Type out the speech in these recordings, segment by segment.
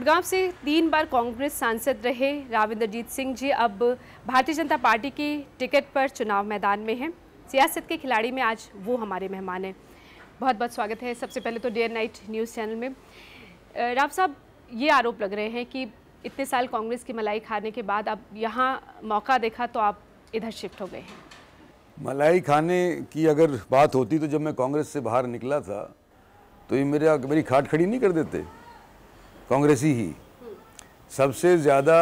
गुड़गांव से तीन बार कांग्रेस सांसद रहे राविंद्रजीत सिंह जी अब भारतीय जनता पार्टी की टिकट पर चुनाव मैदान में हैं सियासत के खिलाड़ी में आज वो हमारे मेहमान हैं बहुत बहुत स्वागत है सबसे पहले तो डेयर नाइट न्यूज़ चैनल में राव साहब ये आरोप लग रहे हैं कि इतने साल कांग्रेस की मलाई खाने के बाद अब यहाँ मौका देखा तो आप इधर शिफ्ट हो गए हैं मलाई खाने की अगर बात होती तो जब मैं कांग्रेस से बाहर निकला था तो ये मेरा मेरी खाट खड़ी नहीं कर देते कांग्रेसी ही सबसे ज़्यादा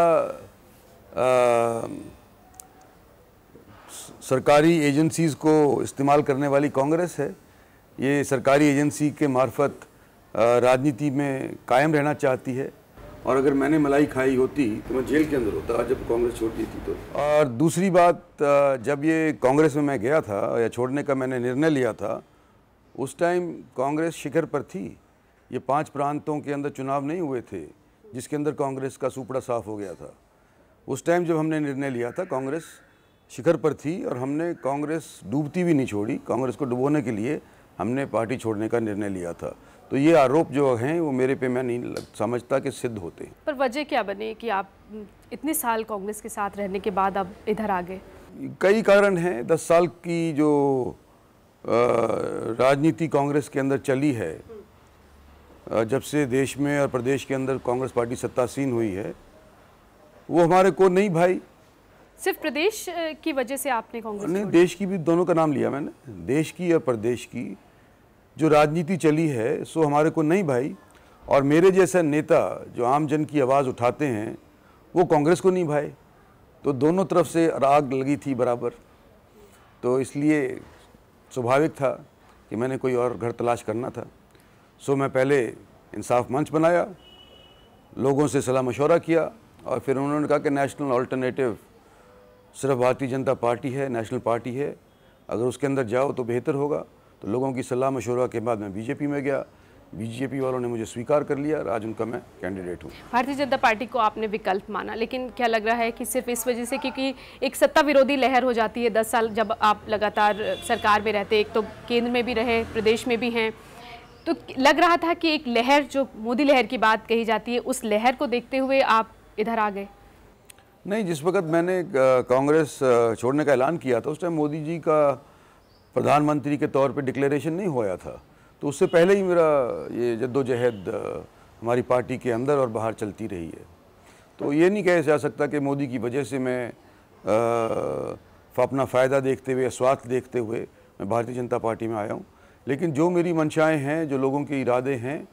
सरकारी एजेंसीज़ को इस्तेमाल करने वाली कांग्रेस है ये सरकारी एजेंसी के मार्फत राजनीति में कायम रहना चाहती है और अगर मैंने मलाई खाई होती तो मैं जेल के अंदर होता जब कांग्रेस छोड़ती थी तो और दूसरी बात जब ये कांग्रेस में मैं गया था या छोड़ने का मैंने निर्णय लिया था उस टाइम कांग्रेस शिखर पर थी ये पांच प्रांतों के अंदर चुनाव नहीं हुए थे जिसके अंदर कांग्रेस का सुपड़ा साफ हो गया था उस टाइम जब हमने निर्णय लिया था कांग्रेस शिखर पर थी और हमने कांग्रेस डूबती भी नहीं छोड़ी कांग्रेस को डुबोने के लिए हमने पार्टी छोड़ने का निर्णय लिया था तो ये आरोप जो हैं वो मेरे पे मैं नहीं समझता कि सिद्ध होते पर वजह क्या बने कि आप इतने साल कांग्रेस के साथ रहने के बाद अब इधर आ गए कई कारण हैं दस साल की जो राजनीति कांग्रेस के अंदर चली है जब से देश में और प्रदेश के अंदर कांग्रेस पार्टी सत्तासीन हुई है वो हमारे को नहीं भाई सिर्फ प्रदेश की वजह से आपने कांग्रेस नहीं देश की भी दोनों का नाम लिया मैंने देश की और प्रदेश की जो राजनीति चली है सो हमारे को नहीं भाई और मेरे जैसा नेता जो आम जन की आवाज़ उठाते हैं वो कांग्रेस को नहीं भाई तो दोनों तरफ से आग लगी थी बराबर तो इसलिए स्वाभाविक था कि मैंने कोई और घर तलाश करना था सो मैं पहले इंसाफ मंच बनाया लोगों से सलाह मशवरा किया और फिर उन्होंने कहा कि नेशनल अल्टरनेटिव सिर्फ भारतीय जनता पार्टी है नेशनल पार्टी है अगर उसके अंदर जाओ तो बेहतर होगा तो लोगों की सलाह मशवरा के बाद मैं बीजेपी में गया बीजेपी वालों ने मुझे स्वीकार कर लिया और आज उनका मैं कैंडिडेट हूँ भारतीय जनता पार्टी को आपने विकल्प माना लेकिन क्या लग रहा है कि सिर्फ इस वजह से क्योंकि एक सत्ता विरोधी लहर हो जाती है दस साल जब आप लगातार सरकार में रहते एक तो केंद्र में भी रहे प्रदेश में भी हैं तो लग रहा था कि एक लहर जो मोदी लहर की बात कही जाती है उस लहर को देखते हुए आप इधर आ गए नहीं जिस वक्त मैंने कांग्रेस छोड़ने का ऐलान किया था उस टाइम मोदी जी का प्रधानमंत्री के तौर पे डिक्लेरेशन नहीं होया था तो उससे पहले ही मेरा ये जद्दोजहद हमारी पार्टी के अंदर और बाहर चलती रही है तो ये नहीं कह जा सकता कि मोदी की वजह से मैं आ, अपना फ़ायदा देखते हुए स्वार्थ देखते हुए मैं भारतीय जनता पार्टी में आया हूँ लेकिन जो मेरी मंशाएँ हैं जो लोगों के इरादे हैं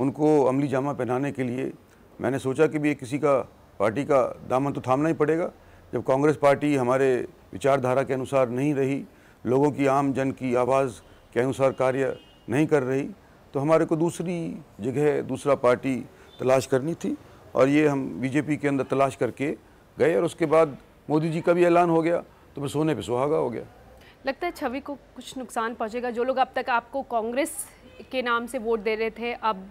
उनको अमली जामा पहनाने के लिए मैंने सोचा कि भी किसी का पार्टी का दामन तो थामना ही पड़ेगा जब कांग्रेस पार्टी हमारे विचारधारा के अनुसार नहीं रही लोगों की आम जन की आवाज़ के अनुसार कार्य नहीं कर रही तो हमारे को दूसरी जगह दूसरा पार्टी तलाश करनी थी और ये हम बीजेपी के अंदर तलाश करके गए और उसके बाद मोदी जी का भी ऐलान हो गया तो मैं सोने पे सुहागा हो गया लगता है छवि को कुछ नुकसान पहुंचेगा जो लोग अब तक आपको कांग्रेस के नाम से वोट दे रहे थे अब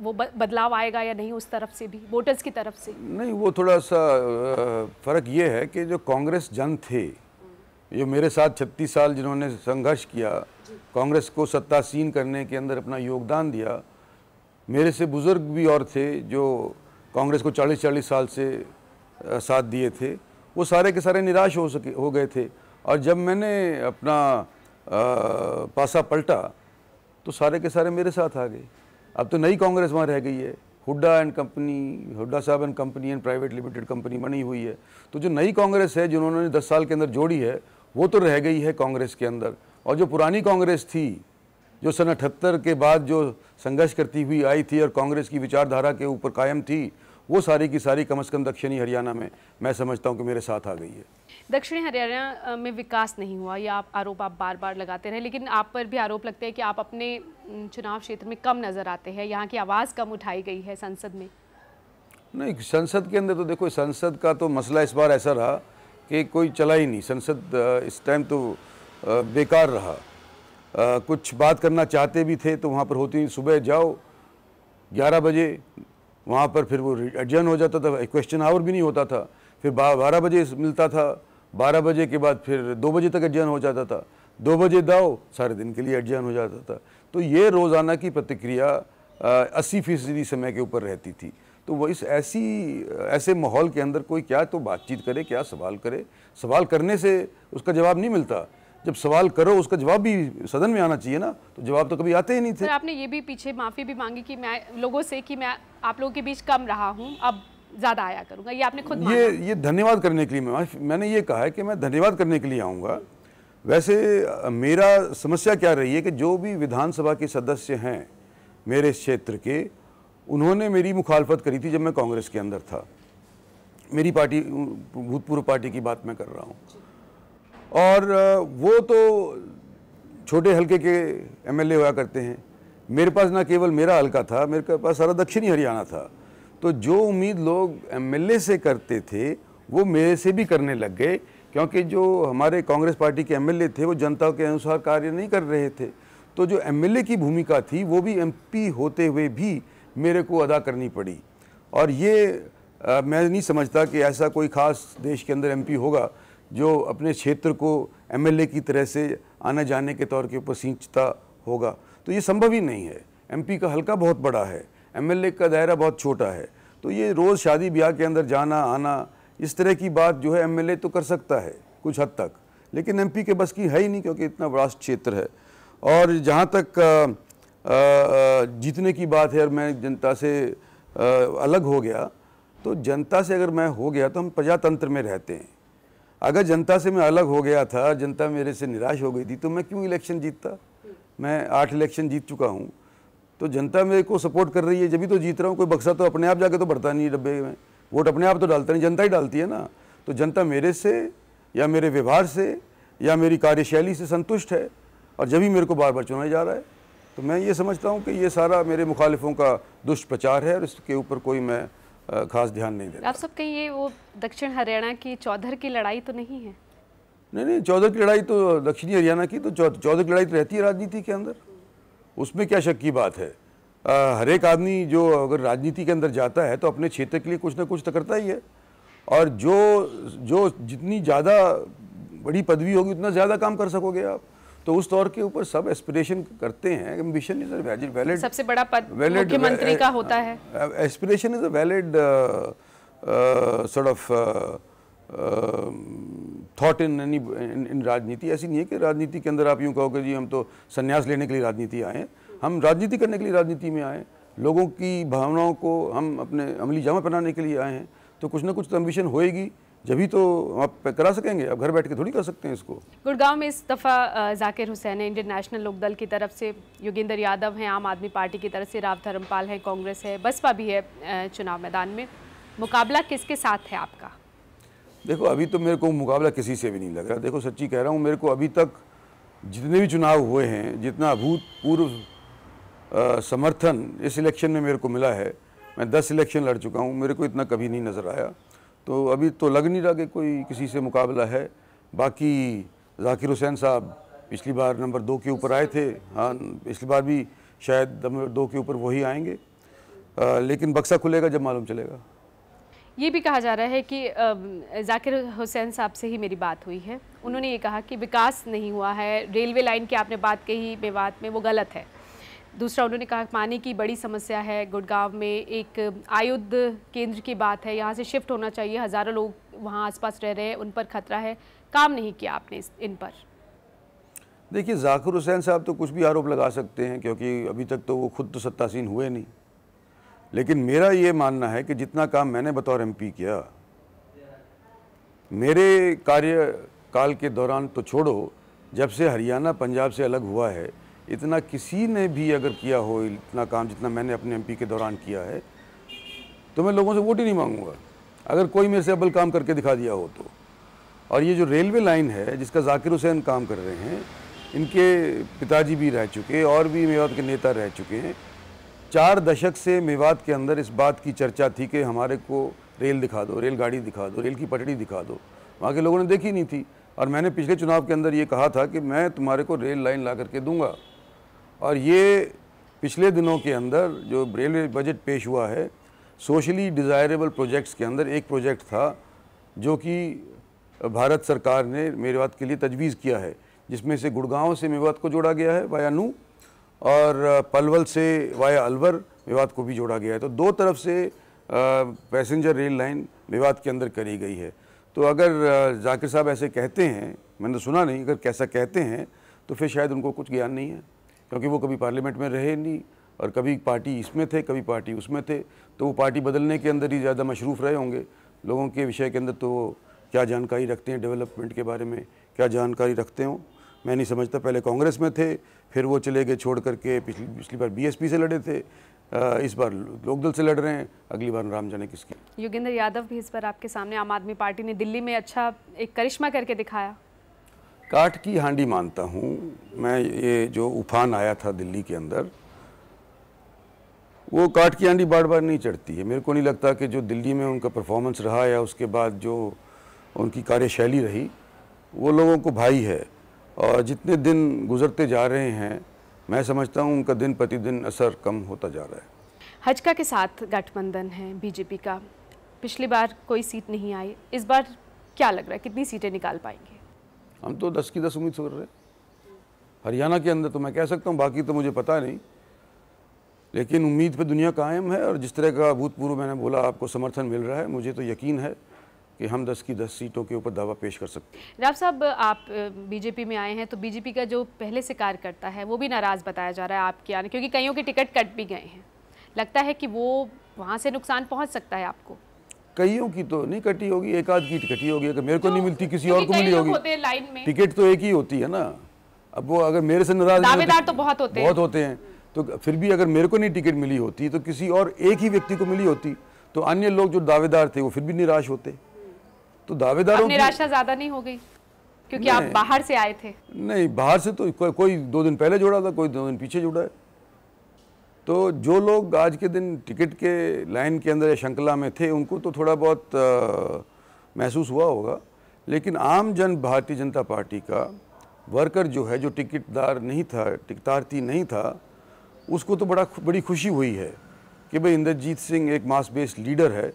वो बदलाव आएगा या नहीं उस तरफ से भी वोटर्स की तरफ से नहीं वो थोड़ा सा फ़र्क ये है कि जो कांग्रेस जन थे जो मेरे साथ छत्तीस साल जिन्होंने संघर्ष किया कांग्रेस को सत्तासीन करने के अंदर अपना योगदान दिया मेरे से बुज़ुर्ग भी और थे जो कांग्रेस को चालीस चालीस साल से साथ दिए थे वो सारे के सारे निराश हो सके हो गए थे और जब मैंने अपना आ, पासा पलटा तो सारे के सारे मेरे साथ आ गए अब तो नई कांग्रेस वहाँ रह गई है हुड्डा एंड कंपनी हुड्डा साहब and company and private limited company बनी हुई है तो जो नई कांग्रेस है जिन्होंने दस साल के अंदर जोड़ी है वो तो रह गई है कांग्रेस के अंदर और जो पुरानी कांग्रेस थी जो सन अठहत्तर के बाद जो संघर्ष करती हुई आई थी और कांग्रेस की विचारधारा के ऊपर कायम थी वो सारी की सारी कम से कम दक्षिणी हरियाणा में मैं समझता हूँ कि मेरे साथ आ गई है दक्षिणी हरियाणा में विकास नहीं हुआ यह आप आरोप आप बार बार लगाते रहे लेकिन आप पर भी आरोप लगते हैं कि आप अपने चुनाव क्षेत्र में कम नज़र आते हैं यहाँ की आवाज़ कम उठाई गई है संसद में नहीं संसद के अंदर तो देखो संसद का तो मसला इस बार ऐसा रहा कि कोई चला ही नहीं संसद इस टाइम तो बेकार रहा कुछ बात करना चाहते भी थे तो वहाँ पर होती सुबह जाओ ग्यारह बजे वहाँ पर फिर वो एडजन हो जाता था क्वेश्चन आवर भी नहीं होता था फिर बारह बजे मिलता था बारह बजे के बाद फिर दो बजे तक एडजन हो जाता था दो बजे दाओ सारे दिन के लिए एडजन हो जाता था तो ये रोज़ाना की प्रतिक्रिया अस्सी फीसदी समय के ऊपर रहती थी तो वो इस ऐसी ऐसे माहौल के अंदर कोई क्या तो बातचीत करे क्या सवाल करे सवाल करने से उसका जवाब नहीं मिलता जब सवाल करो उसका जवाब भी सदन में आना चाहिए ना तो जवाब तो कभी आते ही नहीं थे आपने ये भी पीछे माफ़ी भी मांगी कि मैं लोगों से कि मैं आप लोगों के बीच कम रहा हूँ अब ज़्यादा आया करूँगा ये आपने खुद ये ये धन्यवाद करने के लिए मैं मैंने ये कहा है कि मैं धन्यवाद करने के लिए आऊँगा वैसे मेरा समस्या क्या रही है कि जो भी विधानसभा के सदस्य हैं मेरे क्षेत्र के उन्होंने मेरी मुखालफत करी थी जब मैं कांग्रेस के अंदर था मेरी पार्टी भूतपूर्व पार्टी की बात मैं कर रहा हूँ और वो तो छोटे हलके के एमएलए हुआ करते हैं मेरे पास ना केवल मेरा हलका था मेरे पास सारा दक्षिणी हरियाणा था तो जो उम्मीद लोग एमएलए से करते थे वो मेरे से भी करने लग गए क्योंकि जो हमारे कांग्रेस पार्टी के एमएलए थे वो जनता के अनुसार कार्य नहीं कर रहे थे तो जो एमएलए की भूमिका थी वो भी एमपी होते हुए भी मेरे को अदा करनी पड़ी और ये आ, मैं नहीं समझता कि ऐसा कोई ख़ास देश के अंदर एमपी होगा जो अपने क्षेत्र को एमएलए की तरह से आने जाने के तौर के ऊपर सींचता होगा तो ये संभव ही नहीं है एमपी का हल्का बहुत बड़ा है एमएलए का दायरा बहुत छोटा है तो ये रोज़ शादी ब्याह के अंदर जाना आना इस तरह की बात जो है एमएलए तो कर सकता है कुछ हद तक लेकिन एमपी के बस की है ही नहीं क्योंकि इतना बड़ा क्षेत्र है और जहाँ तक जीतने की बात है और मैं जनता से अलग हो गया तो जनता से अगर मैं हो गया तो हम प्रजातंत्र में रहते हैं अगर जनता से मैं अलग हो गया था जनता मेरे से निराश हो गई थी तो मैं क्यों इलेक्शन जीतता मैं आठ इलेक्शन जीत चुका हूँ तो जनता मेरे को सपोर्ट कर रही है जब तो जीत रहा हूँ कोई बक्सा तो अपने आप जाके तो बढ़ता नहीं डब्बे में वोट अपने आप तो डालता नहीं जनता ही डालती है ना तो जनता मेरे से या मेरे व्यवहार से या मेरी कार्यशैली से संतुष्ट है और जब भी मेरे को बार बार चुना जा रहा है तो मैं ये समझता हूँ कि ये सारा मेरे मुखालिफों का दुष्प्रचार है और इसके ऊपर कोई मैं खास ध्यान नहीं देता आप सब कहीं ये वो दक्षिण हरियाणा की चौधर की लड़ाई तो नहीं है नहीं नहीं चौधर की लड़ाई तो दक्षिणी हरियाणा की तो चौधर की लड़ाई तो रहती है राजनीति के अंदर उसमें क्या शक की बात है हर एक आदमी जो अगर राजनीति के अंदर जाता है तो अपने क्षेत्र के लिए कुछ ना कुछ तो करता ही है और जो जो जितनी ज़्यादा बड़ी पदवी होगी उतना ज़्यादा काम कर सकोगे आप तो उस दौर के ऊपर सब एस्पिरेशन करते हैं एम्बिशन इज अ वैलिड सबसे बड़ा पद मुख्यमंत्री का eh, होता eh, है aspiration is a valid sort of thought in any in राजनीति ऐसी नहीं है कि राजनीति के अंदर आप यूँ कहोगे जी हम तो संन्यास लेने के लिए राजनीति आए हम राजनीति करने के लिए राजनीति में आए लोगों की भावनाओं को हम अपने अमली जमा बनाने के लिए आए हैं तो कुछ ना कुछ तो एम्बिशन होएगी जब तो आप करा सकेंगे आप घर बैठ के थोड़ी कर सकते हैं इसको गुड़गांव में इस दफ़ा जाकिर हुसैन है इंडियन नेशनल लोक दल की तरफ से योगेंद्र यादव हैं आम आदमी पार्टी की तरफ से राव धर्मपाल हैं कांग्रेस है बसपा भी है चुनाव मैदान में मुकाबला किसके साथ है आपका देखो अभी तो मेरे को मुकाबला किसी से भी नहीं लग रहा देखो सच्ची कह रहा हूँ मेरे को अभी तक जितने भी चुनाव हुए हैं जितना अभूतपूर्व समर्थन इस इलेक्शन में मेरे को मिला है मैं दस इलेक्शन लड़ चुका हूँ मेरे को इतना कभी नहीं नज़र आया तो अभी तो लग नहीं रहा कि कोई किसी से मुकाबला है बाकी जाकिर हुसैन साहब पिछली बार नंबर दो के ऊपर आए थे हाँ पिछली बार भी शायद नंबर दो के ऊपर वही आएंगे आ, लेकिन बक्सा खुलेगा जब मालूम चलेगा ये भी कहा जा रहा है कि जाकिर हुसैन साहब से ही मेरी बात हुई है उन्होंने ये कहा कि विकास नहीं हुआ है रेलवे लाइन की आपने बात कही मेवात में वो गलत है दूसरा उन्होंने कहा पानी की बड़ी समस्या है गुड़गांव में एक आयुध केंद्र की बात है यहाँ से शिफ्ट होना चाहिए हज़ारों लोग वहाँ आसपास रह रहे हैं उन पर खतरा है काम नहीं किया आपने इन पर देखिए जाकिर हुसैन साहब तो कुछ भी आरोप लगा सकते हैं क्योंकि अभी तक तो वो खुद तो सत्तासीन हुए नहीं लेकिन मेरा ये मानना है कि जितना काम मैंने बतौर पी किया मेरे कार्यकाल के दौरान तो छोड़ो जब से हरियाणा पंजाब से अलग हुआ है इतना किसी ने भी अगर किया हो इतना काम जितना मैंने अपने एमपी के दौरान किया है तो मैं लोगों से वोट ही नहीं मांगूंगा अगर कोई मेरे से अब्बल काम करके दिखा दिया हो तो और ये जो रेलवे लाइन है जिसका जाकिर हुसैन काम कर रहे हैं इनके पिताजी भी रह चुके और भी मेवात के नेता रह चुके हैं चार दशक से मेवात के अंदर इस बात की चर्चा थी कि हमारे को रेल दिखा दो रेलगाड़ी दिखा दो रेल की पटड़ी दिखा दो वहाँ के लोगों ने देखी नहीं थी और मैंने पिछले चुनाव के अंदर ये कहा था कि मैं तुम्हारे को रेल लाइन ला करके दूंगा और ये पिछले दिनों के अंदर जो रेलवे बजट पेश हुआ है सोशली डिज़ायरेबल प्रोजेक्ट्स के अंदर एक प्रोजेक्ट था जो कि भारत सरकार ने बात के लिए तजवीज़ किया है जिसमें से गुड़गांव से मेवात को जोड़ा गया है वाया नू और पलवल से वाया अलवर मेवात को भी जोड़ा गया है तो दो तरफ से पैसेंजर रेल लाइन मेवात के अंदर करी गई है तो अगर जाकिर साहब ऐसे कहते हैं मैंने तो सुना नहीं अगर कैसा कहते हैं तो फिर शायद उनको कुछ ज्ञान नहीं है क्योंकि वो कभी पार्लियामेंट में रहे नहीं और कभी पार्टी इसमें थे कभी पार्टी उसमें थे तो वो पार्टी बदलने के अंदर ही ज़्यादा मशरूफ़ रहे होंगे लोगों के विषय के अंदर तो क्या जानकारी रखते हैं डेवलपमेंट के बारे में क्या जानकारी रखते हों मैं नहीं समझता पहले कांग्रेस में थे फिर वो चले गए छोड़ करके पिछली पिछली बार बीएसपी से लड़े थे इस बार लोकदल से लड़ रहे हैं अगली बार राम जाने किसकी योगेंद्र यादव भी इस बार आपके सामने आम आदमी पार्टी ने दिल्ली में अच्छा एक करिश्मा करके दिखाया काट की हांडी मानता हूँ मैं ये जो उफान आया था दिल्ली के अंदर वो काट की हांडी बार बार नहीं चढ़ती है मेरे को नहीं लगता कि जो दिल्ली में उनका परफॉर्मेंस रहा या उसके बाद जो उनकी कार्यशैली रही वो लोगों को भाई है और जितने दिन गुजरते जा रहे हैं मैं समझता हूँ उनका दिन प्रतिदिन असर कम होता जा रहा है हजका के साथ गठबंधन है बीजेपी का पिछली बार कोई सीट नहीं आई इस बार क्या लग रहा है कितनी सीटें निकाल पाएंगे हम तो दस की दस उम्मीद से कर रहे हरियाणा के अंदर तो मैं कह सकता हूँ बाकी तो मुझे पता नहीं लेकिन उम्मीद पे दुनिया कायम है और जिस तरह का भूतपूर्व मैंने बोला आपको समर्थन मिल रहा है मुझे तो यकीन है कि हम 10 की 10 सीटों के ऊपर दावा पेश कर सकते हैं राव साहब आप बीजेपी में आए हैं तो बीजेपी का जो पहले से कार्यकर्ता है वो भी नाराज़ बताया जा रहा है आपके आने क्योंकि कईयों के टिकट कट भी गए हैं लगता है कि वो वहाँ से नुकसान पहुँच सकता है आपको कईयों की तो नहीं कटी होगी एक आध कीट कटी होगी मेरे को नहीं तो मिलती किसी और को मिली होगी टिकट तो एक ही होती है ना अब वो अगर मेरे से नाराज तो बहुत होते बहुत होते हैं तो फिर भी अगर मेरे को नहीं टिकट मिली होती तो किसी और एक ही व्यक्ति को मिली होती तो अन्य लोग जो दावेदार थे वो फिर भी निराश होते तो दावेदारों निराशा ज्यादा नहीं हो गई क्योंकि आप बाहर से आए थे नहीं बाहर से तो को, कोई दो दिन पहले जुड़ा था कोई दो दिन पीछे जुड़ा है तो जो लोग आज के दिन टिकट के लाइन के अंदर या श्रृंखला में थे उनको तो थोड़ा बहुत महसूस हुआ होगा लेकिन आम जन भारतीय जनता पार्टी का वर्कर जो है जो टिकटदार नहीं था टिकटार्थी नहीं था उसको तो बड़ा बड़ी खुशी हुई है कि भाई इंद्रजीत सिंह एक मास बेस्ड लीडर है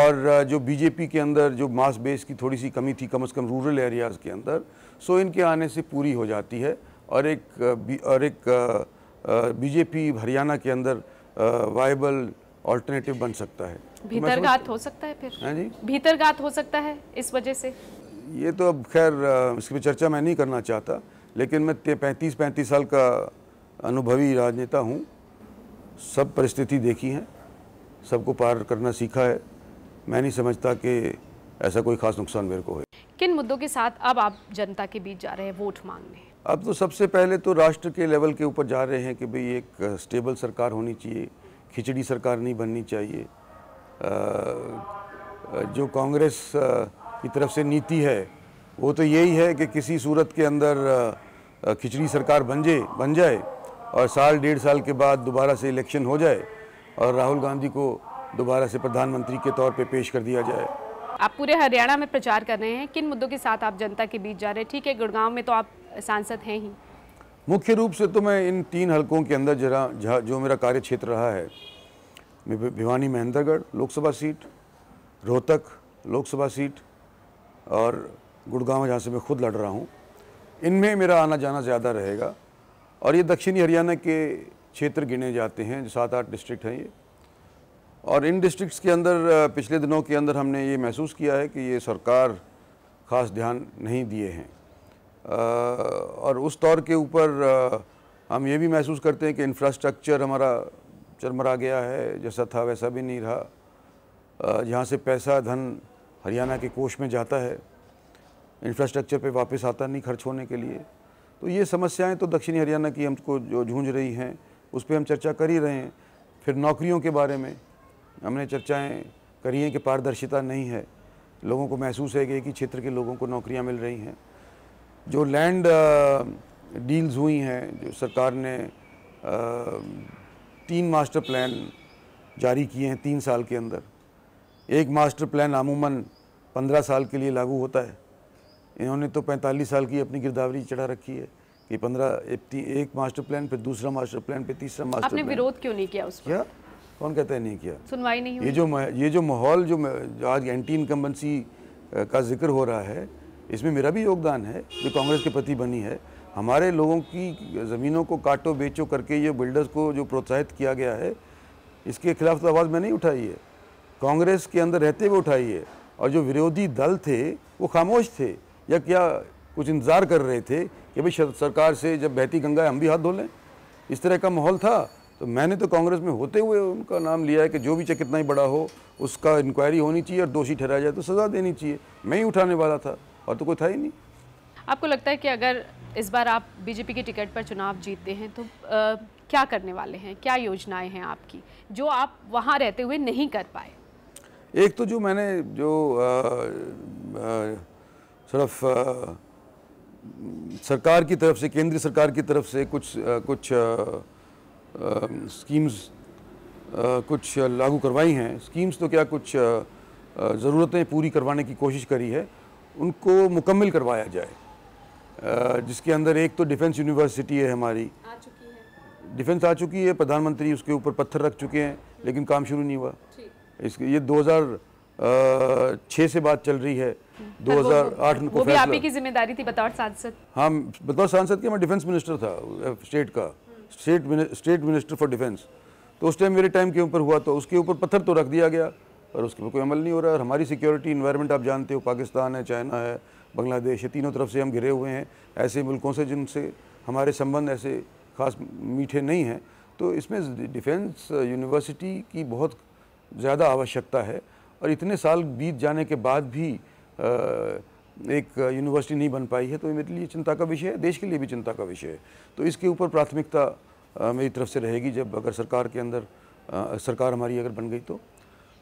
और जो बीजेपी के अंदर जो मास बेस की थोड़ी सी कमी थी कम से कम रूरल एरियाज़ के अंदर सो इनके आने से पूरी हो जाती है और एक और एक बीजेपी हरियाणा के अंदर वायबल ऑल्टरनेटिव बन सकता है भीतरघात तो हो सकता है फिर हाँ जी भीतरघात हो सकता है इस वजह से ये तो अब खैर इसकी चर्चा मैं नहीं करना चाहता लेकिन मैं पैंतीस पैंतीस साल का अनुभवी राजनेता हूँ सब परिस्थिति देखी है सबको पार करना सीखा है मैं नहीं समझता कि ऐसा कोई खास नुकसान मेरे को है किन मुद्दों के साथ अब आप जनता के बीच जा रहे हैं वोट मांगने अब तो सबसे पहले तो राष्ट्र के लेवल के ऊपर जा रहे हैं कि भाई एक स्टेबल सरकार होनी चाहिए खिचड़ी सरकार नहीं बननी चाहिए जो कांग्रेस की तरफ से नीति है वो तो यही है कि किसी सूरत के अंदर खिचड़ी सरकार बन जाए बन जाए और साल डेढ़ साल के बाद दोबारा से इलेक्शन हो जाए और राहुल गांधी को दोबारा से प्रधानमंत्री के तौर पे पेश कर दिया जाए आप पूरे हरियाणा में प्रचार कर रहे हैं किन मुद्दों के साथ आप जनता के बीच जा रहे हैं ठीक है गुड़गांव में तो आप सांसद हैं ही मुख्य रूप से तो मैं इन तीन हलकों के अंदर जरा जहाँ जो मेरा कार्य क्षेत्र रहा है भिवानी महेंद्रगढ़ लोकसभा सीट रोहतक लोकसभा सीट और गुड़गांव जहाँ से मैं खुद लड़ रहा हूँ इनमें मेरा आना जाना ज़्यादा रहेगा और ये दक्षिणी हरियाणा के क्षेत्र गिने जाते हैं जो सात आठ डिस्ट्रिक्ट हैं ये और इन डिस्ट्रिक्ट्स के अंदर पिछले दिनों के अंदर हमने ये महसूस किया है कि ये सरकार ख़ास ध्यान नहीं दिए हैं और उस तौर के ऊपर हम ये भी महसूस करते हैं कि इंफ्रास्ट्रक्चर हमारा चरमरा गया है जैसा था वैसा भी नहीं रहा जहाँ से पैसा धन हरियाणा के कोष में जाता है इंफ्रास्ट्रक्चर पे वापस आता नहीं खर्च होने के लिए तो ये समस्याएं तो दक्षिणी हरियाणा की हमको जो जूझ रही हैं उस पर हम चर्चा कर ही रहे हैं फिर नौकरियों के बारे में हमने चर्चाएं करी हैं कि पारदर्शिता नहीं है लोगों को महसूस है कि एक ही क्षेत्र के लोगों को नौकरियां मिल रही हैं जो लैंड डील्स हुई हैं जो सरकार ने तीन मास्टर प्लान जारी किए हैं तीन साल के अंदर एक मास्टर प्लान अमूमन पंद्रह साल के लिए लागू होता है इन्होंने तो पैंतालीस साल की अपनी गिरदावरी चढ़ा रखी है कि पंद्रह एक मास्टर प्लान फिर दूसरा मास्टर प्लान फिर तीसरा मास्टर आपने विरोध क्यों नहीं किया उसका कौन कहता है नहीं किया सुनवाई नहीं ये जो ये जो माहौल जो, आज एंटी इनकम्बेंसी का जिक्र हो रहा है इसमें मेरा भी योगदान है जो कांग्रेस के प्रति बनी है हमारे लोगों की ज़मीनों को काटो बेचो करके ये बिल्डर्स को जो प्रोत्साहित किया गया है इसके खिलाफ तो आवाज़ मैंने उठाई है कांग्रेस के अंदर रहते हुए उठाई है और जो विरोधी दल थे वो खामोश थे या क्या कुछ इंतज़ार कर रहे थे कि भाई सरकार से जब बहती गंगा है हम भी हाथ धो लें इस तरह का माहौल था तो मैंने तो कांग्रेस में होते हुए उनका नाम लिया है कि जो भी चाहे कितना ही बड़ा हो उसका इंक्वायरी होनी चाहिए और दोषी ठहराया जाए तो सज़ा देनी चाहिए मैं ही उठाने वाला था और तो कोई था ही नहीं आपको लगता है कि अगर इस बार आप बीजेपी के टिकट पर चुनाव जीतते हैं तो आ, क्या करने वाले हैं क्या योजनाएं हैं आपकी जो आप वहाँ रहते हुए नहीं कर पाए एक तो जो मैंने जो सिर्फ सरकार की तरफ से केंद्रीय सरकार की तरफ से कुछ आ, कुछ आ, स्कीम्स कुछ लागू करवाई हैं स्कीम्स तो क्या कुछ ज़रूरतें पूरी करवाने की कोशिश करी है उनको मुकम्मल करवाया जाए जिसके अंदर एक तो डिफेंस यूनिवर्सिटी है हमारी डिफेंस आ चुकी है प्रधानमंत्री उसके ऊपर पत्थर रख चुके हैं लेकिन काम शुरू नहीं हुआ इसके ये 2006 से बात चल रही है 2008 हम्म। को वो भी आप ही की जिम्मेदारी थी बतौर सांसद हाँ बतौर सांसद के मैं डिफेंस मिनिस्टर था स्टेट का state state minister for defence तो उस टाइम मेरे टाइम के ऊपर हुआ तो उसके ऊपर पत्थर तो रख दिया गया पर उसके ऊपर कोई अमल नहीं हो रहा और हमारी सिक्योरिटी इन्वायरमेंट आप जानते हो पाकिस्तान है चाइना है बांग्लादेश है तीनों तरफ से हम घिरे हुए हैं ऐसे मुल्कों से जिनसे हमारे संबंध ऐसे खास मीठे नहीं हैं तो इसमें डिफेंस यूनिवर्सिटी की बहुत ज़्यादा आवश्यकता है और इतने साल बीत जाने के बाद भी आ, एक यूनिवर्सिटी नहीं बन पाई है तो मेरे लिए चिंता का विषय है देश के लिए भी चिंता का विषय है तो इसके ऊपर प्राथमिकता मेरी तरफ से रहेगी जब अगर सरकार के अंदर आ, सरकार हमारी अगर बन गई तो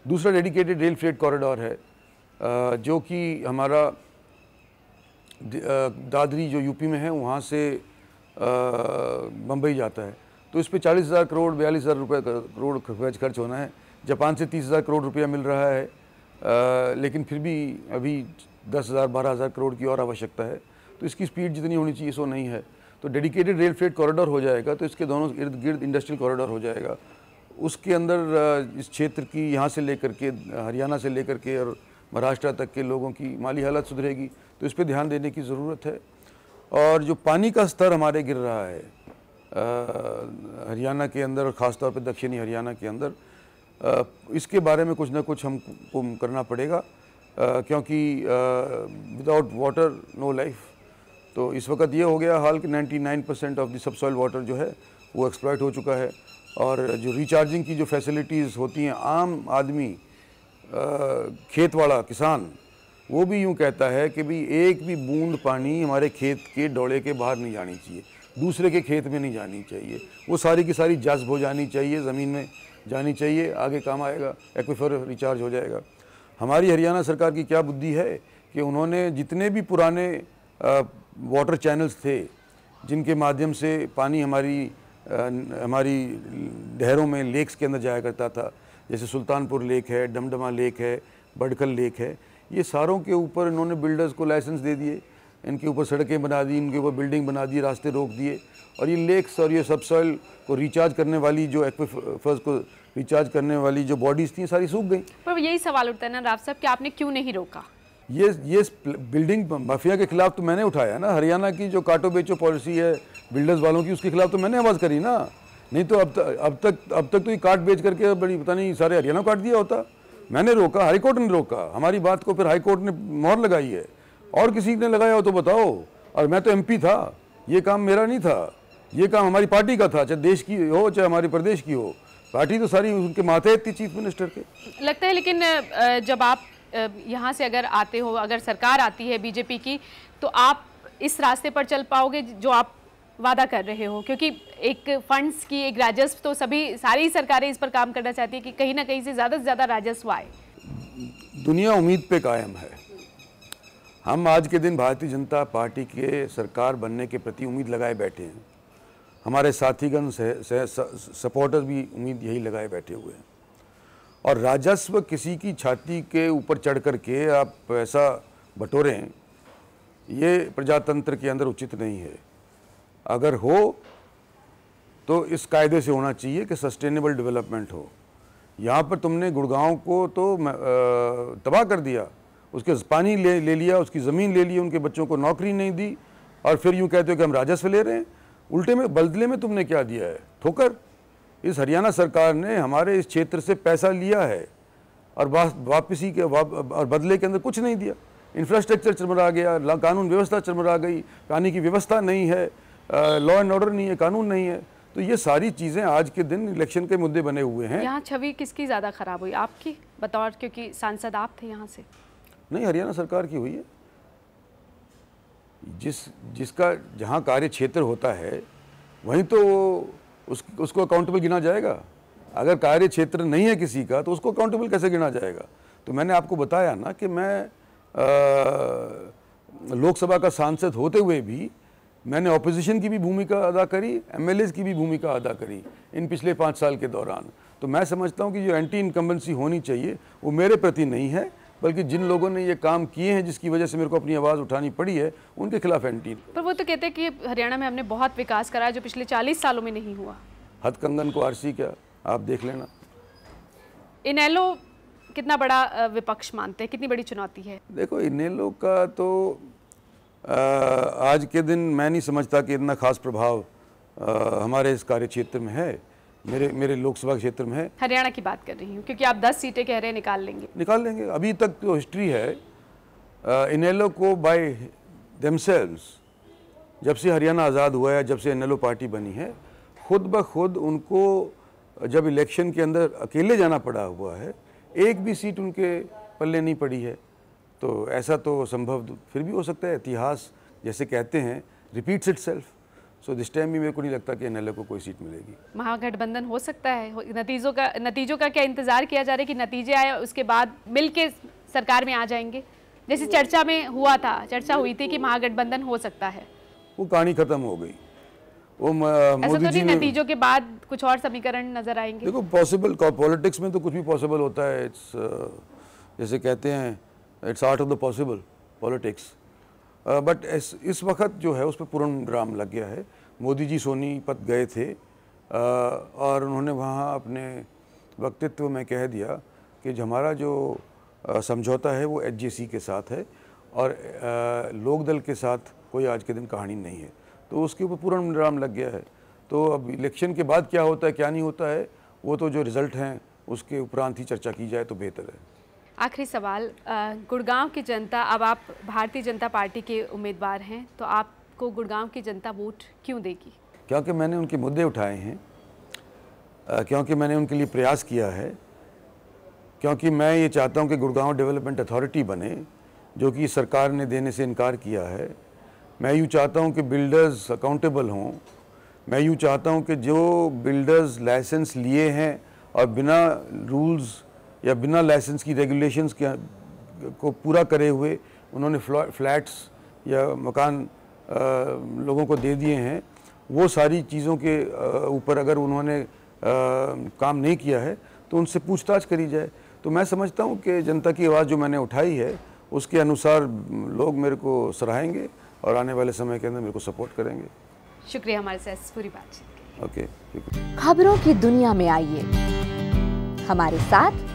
दूसरा डेडिकेटेड रेल फ्रेट कॉरिडोर है आ, जो कि हमारा दादरी जो यूपी में है वहाँ से बम्बई जाता है तो इस पर चालीस हज़ार करोड़ बयालीस हज़ार रुपये करोड़ खर्च होना है जापान से तीस हज़ार करोड़ रुपया मिल रहा है आ, लेकिन फिर भी अभी दस हज़ार बारह हज़ार करोड़ की और आवश्यकता है तो इसकी स्पीड जितनी होनी चाहिए सो नहीं है तो डेडिकेटेड रेल फ्रेट कॉरिडोर हो जाएगा तो इसके दोनों इर्द गिर्द इंडस्ट्रियल कॉरिडोर हो जाएगा उसके अंदर इस क्षेत्र की यहाँ से लेकर के हरियाणा से लेकर के और महाराष्ट्र तक के लोगों की माली हालत सुधरेगी तो इस पर ध्यान देने की ज़रूरत है और जो पानी का स्तर हमारे गिर रहा है हरियाणा के अंदर और ख़ासतौर पर दक्षिणी हरियाणा के अंदर आ, इसके बारे में कुछ ना कुछ हमको करना पड़ेगा क्योंकि विदाउट वाटर नो लाइफ तो इस वक्त ये हो गया हाल कि 99 percent of the subsoil water जो है वो एक्सप्लॉयट हो चुका है और जो रिचार्जिंग की जो फैसिलिटीज़ होती हैं आम आदमी खेत वाला किसान वो भी यूँ कहता है कि भाई एक भी बूंद पानी हमारे खेत के डोड़े के बाहर नहीं जानी चाहिए दूसरे के खेत में नहीं जानी चाहिए वो सारी की सारी जज्ब हो जानी चाहिए ज़मीन में जानी चाहिए आगे काम आएगा एक्विफर रिचार्ज हो जाएगा हमारी हरियाणा सरकार की क्या बुद्धि है कि उन्होंने जितने भी पुराने वाटर चैनल्स थे जिनके माध्यम से पानी हमारी आ, हमारी डहरों में लेक्स के अंदर जाया करता था जैसे सुल्तानपुर लेक है डमडमा लेक है बडकल लेक है ये सारों के ऊपर इन्होंने बिल्डर्स को लाइसेंस दे दिए इनके ऊपर सड़कें बना दी इनके ऊपर बिल्डिंग बना दी रास्ते रोक दिए और ये लेक्स और ये सबसॉइल को रिचार्ज करने वाली जो एक्वेफर्स को रिचार्ज करने वाली जो बॉडीज थी सारी सूख गई पर यही सवाल उठता है ना राव साहब कि आपने क्यों नहीं रोका ये ये बिल्डिंग माफिया के खिलाफ तो मैंने उठाया ना हरियाणा की जो काटो बेचो पॉलिसी है बिल्डर्स वालों की उसके खिलाफ तो मैंने आवाज़ करी ना नहीं तो अब तक अब तक अब तक तो ये काट बेच करके बड़ी पता नहीं सारे हरियाणा काट दिया होता मैंने रोका हाईकोर्ट ने रोका हमारी बात को फिर हाईकोर्ट ने मोहर लगाई है और किसी ने लगाया हो तो बताओ और मैं तो एम था ये काम मेरा नहीं था ये काम हमारी पार्टी का था चाहे देश की हो चाहे हमारे प्रदेश की हो पार्टी तो सारी उनके माथे थी चीफ मिनिस्टर के लगता है लेकिन जब आप यहाँ से अगर आते हो अगर सरकार आती है बीजेपी की तो आप इस रास्ते पर चल पाओगे जो आप वादा कर रहे हो क्योंकि एक फंड्स की एक राजस्व तो सभी सारी सरकारें इस पर काम करना चाहती है कि कहीं ना कहीं से ज़्यादा से ज़्यादा राजस्व आए दुनिया उम्मीद पे कायम है हम आज के दिन भारतीय जनता पार्टी के सरकार बनने के प्रति उम्मीद लगाए बैठे हैं हमारे साथीगण से, से सपोर्टर्स भी उम्मीद यही लगाए बैठे हुए हैं और राजस्व किसी की छाती के ऊपर चढ़ कर के आप पैसा बटोरें ये प्रजातंत्र के अंदर उचित नहीं है अगर हो तो इस कायदे से होना चाहिए कि सस्टेनेबल डेवलपमेंट हो यहाँ पर तुमने गुड़गांव को तो तबाह कर दिया उसके पानी ले ले लिया उसकी ज़मीन ले ली उनके बच्चों को नौकरी नहीं दी और फिर यूँ कहते हो कि हम राजस्व ले रहे हैं उल्टे में बदले में तुमने क्या दिया है ठोकर इस हरियाणा सरकार ने हमारे इस क्षेत्र से पैसा लिया है और वापसी के और बदले के अंदर कुछ नहीं दिया इंफ्रास्ट्रक्चर चरमरा गया कानून व्यवस्था चरमरा गई पानी की व्यवस्था नहीं है लॉ एंड ऑर्डर नहीं है कानून नहीं है तो ये सारी चीज़ें आज के दिन इलेक्शन के मुद्दे बने हुए हैं यहाँ छवि किसकी ज़्यादा ख़राब हुई आपकी बतौर क्योंकि सांसद आप थे यहाँ से नहीं हरियाणा सरकार की हुई है जिस जिसका जहाँ कार्य क्षेत्र होता है वहीं तो उस उसको अकाउंटेबल गिना जाएगा अगर कार्य क्षेत्र नहीं है किसी का तो उसको अकाउंटेबल कैसे गिना जाएगा तो मैंने आपको बताया ना कि मैं लोकसभा का सांसद होते हुए भी मैंने ऑपोजिशन की भी भूमिका अदा करी एम की भी भूमिका अदा करी इन पिछले पाँच साल के दौरान तो मैं समझता हूँ कि जो एंटी इनकम्बेंसी होनी चाहिए वो मेरे प्रति नहीं है बल्कि जिन लोगों ने ये काम किए हैं जिसकी वजह से मेरे को अपनी आवाज़ उठानी पड़ी है उनके खिलाफ एंटी पर वो तो कहते हैं कि हरियाणा में हमने बहुत विकास करा जो पिछले चालीस सालों में नहीं हुआ हथ कंगन को आरसी क्या आप देख लेना इनेलो कितना बड़ा विपक्ष मानते हैं कितनी बड़ी चुनौती है देखो इनेलो का तो आ, आज के दिन मैं नहीं समझता कि इतना खास प्रभाव आ, हमारे इस कार्य क्षेत्र में है मेरे मेरे लोकसभा क्षेत्र में है हरियाणा की बात कर रही हूँ क्योंकि आप 10 सीटें कह रहे हैं निकाल लेंगे निकाल लेंगे अभी तक जो तो हिस्ट्री है इनेलो को बाय देमसेल्व्स जब से हरियाणा आज़ाद हुआ है जब से इनेलो पार्टी बनी है खुद ब खुद उनको जब इलेक्शन के अंदर अकेले जाना पड़ा हुआ है एक भी सीट उनके पल्ले नहीं पड़ी है तो ऐसा तो संभव फिर भी हो सकता है इतिहास जैसे कहते हैं repeats itself so this time भी मेरे को नहीं लगता कि एन को कोई सीट मिलेगी महागठबंधन हो सकता है नतीजों का नतीजों का क्या इंतजार किया जा रहा है कि नतीजे आए उसके बाद मिल सरकार में आ जाएंगे जैसे चर्चा में हुआ था चर्चा हुई थी कि महागठबंधन हो सकता है वो कहानी खत्म हो गई वो तो मोदी जी नतीजों के बाद कुछ और समीकरण नजर आएंगे देखो पॉसिबल पॉलिटिक्स में तो कुछ भी पॉसिबल होता है इट्स uh, जैसे कहते हैं it's art of the possible politics but इस वक्त जो है उस पर पूर्ण विराम लग गया है मोदी जी सोनीपत गए थे और उन्होंने वहाँ अपने वक्तित्व में कह दिया कि हमारा जो समझौता है वो एच के साथ है और लोकदल के साथ कोई आज के दिन कहानी नहीं है तो उसके ऊपर पूर्ण विराम लग गया है तो अब इलेक्शन के बाद क्या होता है क्या नहीं होता है वो तो जो रिज़ल्ट हैं उसके उपरांत ही चर्चा की जाए तो बेहतर है आखिरी सवाल गुड़गांव की जनता अब आप भारतीय जनता पार्टी के उम्मीदवार हैं तो आपको गुड़गांव की जनता वोट क्यों देगी क्योंकि मैंने उनके मुद्दे उठाए हैं क्योंकि मैंने उनके लिए प्रयास किया है क्योंकि मैं ये चाहता हूँ कि गुड़गांव डेवलपमेंट अथॉरिटी बने जो कि सरकार ने देने से इनकार किया है मैं यूँ चाहता हूँ कि बिल्डर्स अकाउंटेबल हों मैं यूँ चाहता हूँ कि जो बिल्डर्स लाइसेंस लिए हैं और बिना रूल्स या बिना लाइसेंस की रेगुलेशंस को पूरा करे हुए उन्होंने फ्लैट्स या मकान आ, लोगों को दे दिए हैं वो सारी चीज़ों के ऊपर अगर उन्होंने आ, काम नहीं किया है तो उनसे पूछताछ करी जाए तो मैं समझता हूँ कि जनता की आवाज़ जो मैंने उठाई है उसके अनुसार लोग मेरे को सराहेंगे और आने वाले समय के अंदर मेरे को सपोर्ट करेंगे शुक्रिया हमारे साथ पूरी बातचीत ओके खबरों की दुनिया में आइए हमारे साथ